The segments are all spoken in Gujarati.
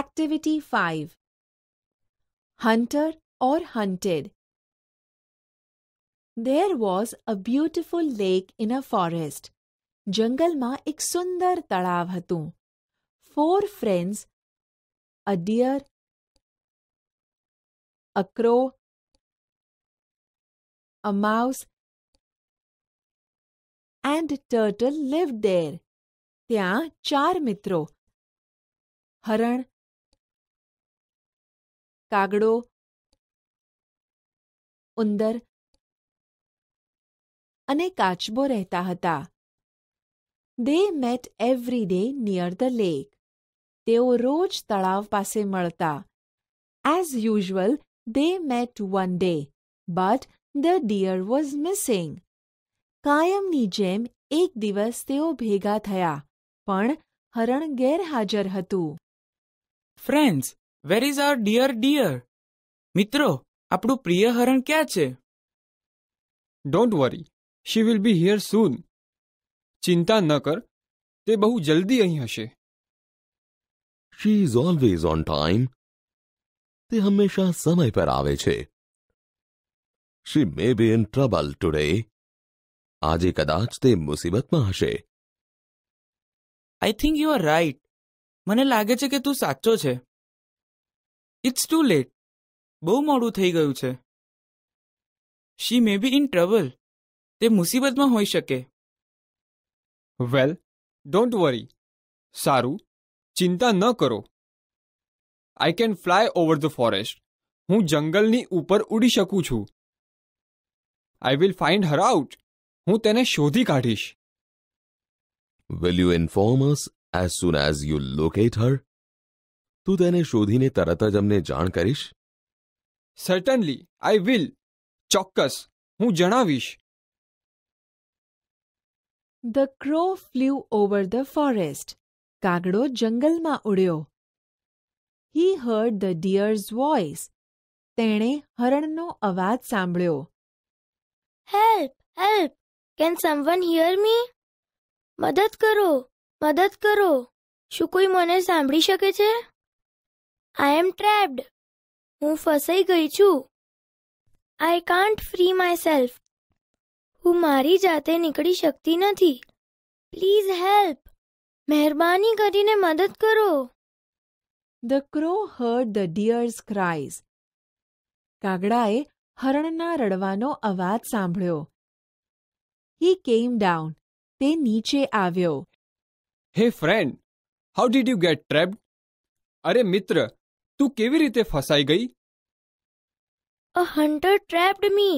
Activity 5 Hunter or Hunted There was a beautiful lake in a forest. Jungle ma ek sundar talav Four friends, a deer, a crow, a mouse, and a turtle lived there. त्यां चार मित्रों, Haran. કાગડો ઉંદર અને કાચબો રહેતા હતા they met every day near the lake તેઓ રોજ તળાવ પાસે મળતા as usual they met one day but the deer was missing કાયમની જેમ એક દિવસ તેઓ ભેગા થયા પણ હરણ ગેરહાજર હતું friends where is our dear deer મિત્રો આપણું પ્રિય હરણ ક્યાં છે don't worry she will be here soon ચિંતા ન કર તે બહુ જલ્દી અહીં હશે she is always on time તે હંમેશા સમય પર આવે છે she may be in trouble today આજે કદાચ તે મુસીબતમાં હશે I think you are right મને લાગે છે કે તું સાચો છે ઇટ્સ ટુ લેટ બહુ મોડું થઈ ગયું છે she may be in trouble તે મુસીબતમાં હોઈ શકે વેલ ડોન્ટ વરી સારું ચિંતા ન કરો I can fly over the forest હું જંગલની ઉપર ઉડી શકું છું I will find her out હું તેને શોધી કાઢીશ will you inform us as soon as you locate her તું તેને શોધીને તરત જ અમને જાણ કરીશ સર્ટનલી આઈ વિલ ચોક્કસ હું જણાવીશ the crow flew over the forest કાગડો જંગલમાં ઉડ્યો he heard the deer's voice તેણે હરણનો અવાજ સાંભળ્યો help help can someone hear me મદદ કરો મદદ કરો શું કોઈ મને સાંભળી શકે છે આઈ એમ ટ્રેપ્ડ હું ફસાઈ ગઈ છું I can't free myself હું મારી જાતે નીકળી શકતી નથી પ્લીઝ હેલ્પ મહેરબાની કરીને મદદ કરો the crow heard the deer's cries કાગડાએ હરણના રડવાનો અવાજ સાંભળ્યો હી કેમ ડાઉન તે નીચે આવ્યો hey friend how did you get trapped અરે મિત્ર તું કેવી રીતે ફસાઈ ગઈ અ હન્ટર ટ્રેપ્ડ મી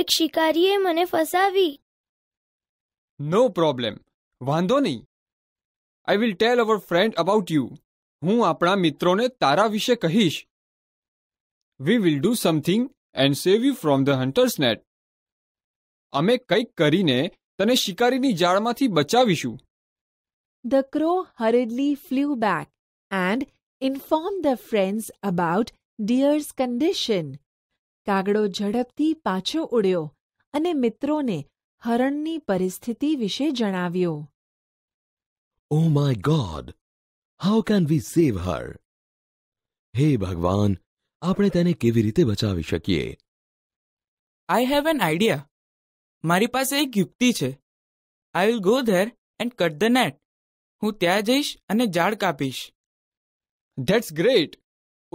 એક શિકારીએ મને ફસાવી નો પ્રોબ્લેમ વાંધો નહીં I will tell our friend about you હું આપણા મિત્રોને તારા વિશે કહીશ we will do something and save you from the hunter's net અમે કંઈક કરીને તને શિકારીની જાળમાંથી બચાવીશું The crow hurriedly flew back and inform the friends about deer's condition કાગડો ઝડપથી પાછો ઉડ્યો અને મિત્રોને હરણની પરિસ્થિતિ વિશે જણાવ્યો oh my god how can we save her હે ભગવાન આપણે તેને કેવી રીતે બચાવી શકીએ આઈ હેવ એન આઈડિયા મારી પાસે એક યુક્તિ છે I will go there and cut the net હું ત્યાં જઈશ અને ઝાડ કાપીશ ધેટ્સ ગ્રેટ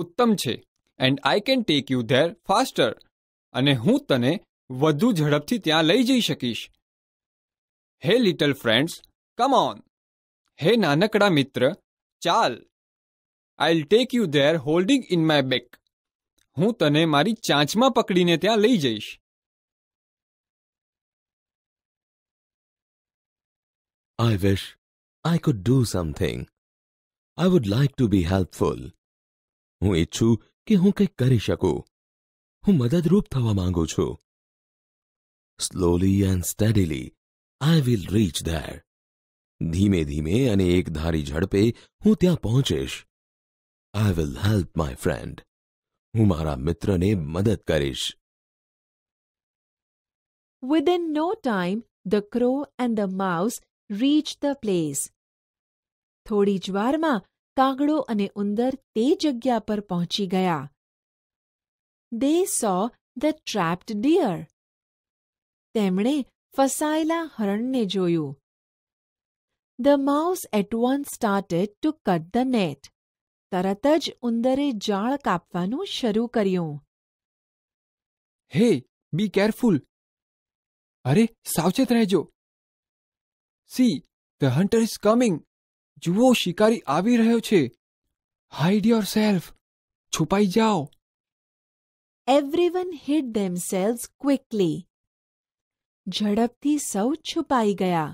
ઉત્તમ છે and I can take you there faster અને હું તને વધુ ઝડપથી ત્યાં લઈ જઈ શકીશ હે લિટલ ફ્રેન્ડ્સ કમ ઓન હે નાનકડા મિત્ર ચાલ I'll take you there holding in my back હું તને મારી ચાંચમાં પકડીને ત્યાં લઈ જઈશ I wish I could do something I would like to be helpful હું ઈચ્છું કે હું કંઈક કરી શકું હું મદદરૂપ થવા માંગુ છું slowly and steadily I will reach there ધીમે ધીમે અને એક ધારી ઝડપે હું ત્યાં પહોંચીશ I will help my friend હું મારા મિત્રને મદદ કરીશ Within no time, the crow and the mouse reached the place. થોડી જ વારમાં કાગડો અને ઉંદર તે જગ્યા પર પહોંચી ગયા દે સો ધ ટ્રેપ્ડ ડિયર તેમણે ફસાયેલા હરણને જોયું the mouse at one started to cut the net તરત જ ઉંદરે જાળ કાપવાનું શરૂ કર્યું હે બી કેરફુલ અરે સાવચેત રહેજો see the hunter is coming જુઓ શિકારી આવી રહ્યો છે હાઈડ યોર સેલ્ફ છુપાઈ જાઓ એવરીવન હિડ સેલ્સ ક્વિકલી ઝડપથી સૌ છુપાઈ ગયા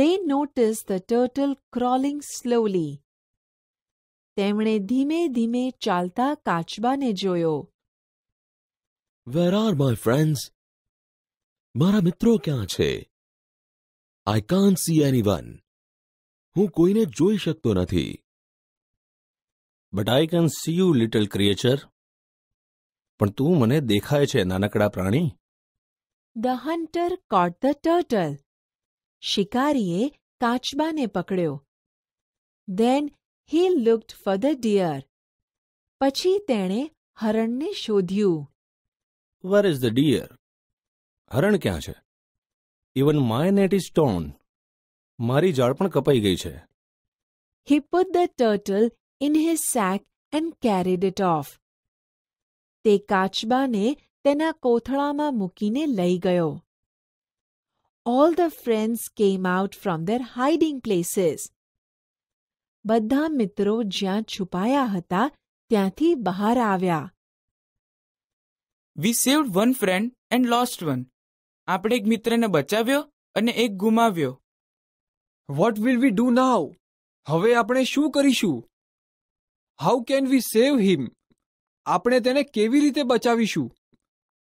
they notice the turtle crawling slowly તેમણે ધીમે ધીમે ચાલતા કાચબાને જોયો વેર આર માય ફ્રેન્ડ્સ મારા મિત્રો ક્યાં છે I can't see anyone હું કોઈને જોઈ શકતો નથી but I can see you little creature પણ તું મને દેખાય છે નાનકડા પ્રાણી the hunter caught the turtle શિકારીએ કાચબાને પકડ્યો then he looked for the deer પછી તેણે હરણને શોધ્યું વર ઇઝ ધ ડિયર હરણ ક્યાં છે ઇવન માય નેટ ઇઝ સ્ટોન મારી જાળ પણ કપાઈ ગઈ છે He put the turtle in his sack and carried it off તે કાચબાને તેના કોથળામાં મૂકીને લઈ ગયો. All the friends came out from their hiding places બધા મિત્રો જ્યાં છુપાયા હતા ત્યાંથી બહાર આવ્યા we saved one friend and lost one આપણે એક મિત્રને બચાવ્યો અને એક ગુમાવ્યો what will we do now હવે આપણે શું કરીશું હાઉ કેન વી સેવ હિમ આપણે તેને કેવી રીતે બચાવીશું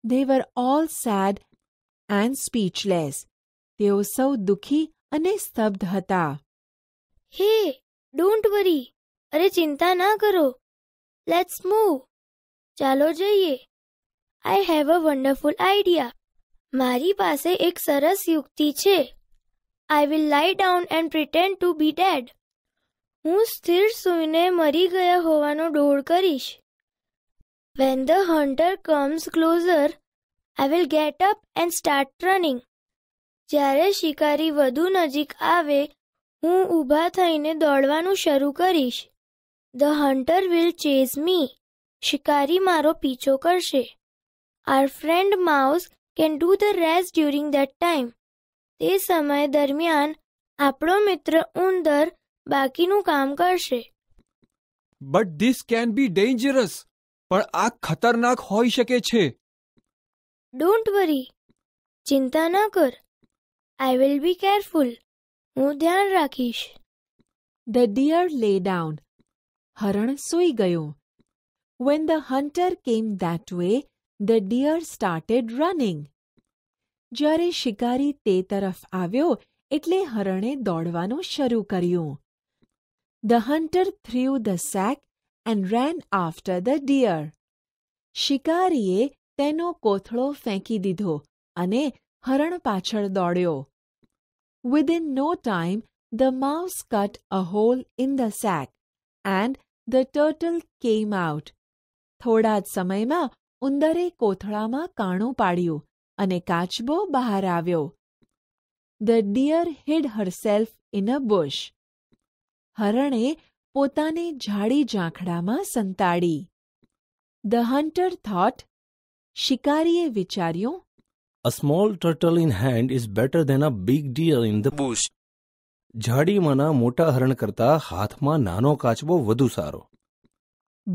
they were all sad and speechless તેઓ સૌ દુઃખી અને સ્તબ્ધ હતા હે ડોન્ટ વરી અરે ચિંતા ના કરો લેટ્સ મૂવ ચાલો જઈએ I have a wonderful idea મારી પાસે એક સરસ યુક્તિ છે I will lie down and pretend to be dead. હું સ્થિર સૂઈને મરી ગયા હોવાનો ડોળ કરીશ when the hunter comes closer I will get up and start running જ્યારે શિકારી વધુ નજીક આવે હું ઊભા થઈને દોડવાનું શરૂ કરીશ the hunter will chase me શિકારી મારો પીછો કરશે our friend mouse can do the rest during that time તે સમય દરમિયાન આપણો મિત્ર ઉંદર બાકીનું કામ કરશે but this can be dangerous પણ આ ખતરનાક હોઈ શકે છે ડોન્ટ વરી ચિંતા ન કર આઈ વિલ બી કેરફુલ હું ધ્યાન રાખીશ ધ ડિયર લે ડાઉન હરણ સૂઈ ગયું when the hunter came that way the deer started running જ્યારે શિકારી તે તરફ આવ્યો એટલે હરણે દોડવાનું શરૂ કર્યું the hunter threw the sack and ran after the deer શિકારીએ તેનો કોથળો ફેંકી દીધો અને હરણ પાછળ દોડ્યો within no time the mouse cut a hole in the sack and the turtle came out થોડા જ સમયમાં ઉંદરે કોથળામાં કાણું પાડ્યું અને કાચબો બહાર આવ્યો the deer hid herself in a bush હરણે પોતાને ઝાડી ઝાંખડામાં સંતાડી ધ હન્ટર થોટ શિકારીએ વિચાર્યું a small turtle in hand is better than a big deer in the bush ઝાડીમાંના મોટા હરણ કરતા હાથમાં નાનો કાચબો વધુ સારો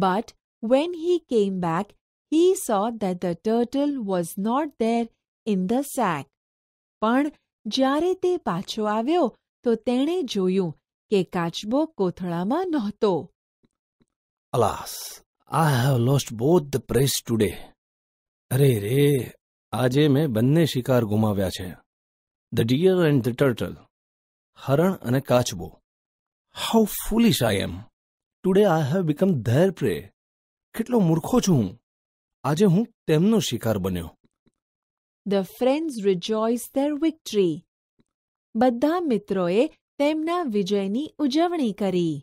but when he came back he saw that the turtle was not there in the sack. પણ જ્યારે તે પાછો આવ્યો તો તેણે જોયું કે કાચબો કોથળામાં નહોતો. Alas, I have lost both the prize today. અરે રે, આજે મેં બંને શિકાર ગુમાવ્યા છે. The deer and the turtle. હરણ અને કાચબો. How foolish I am. Today I have become their prey. કેટલો મૂર્ખો છું હું. આજે હું તેમનો શિકાર બન્યો the friends rejoice their victory બધા મિત્રોએ તેમના વિજયની ઉજવણી કરી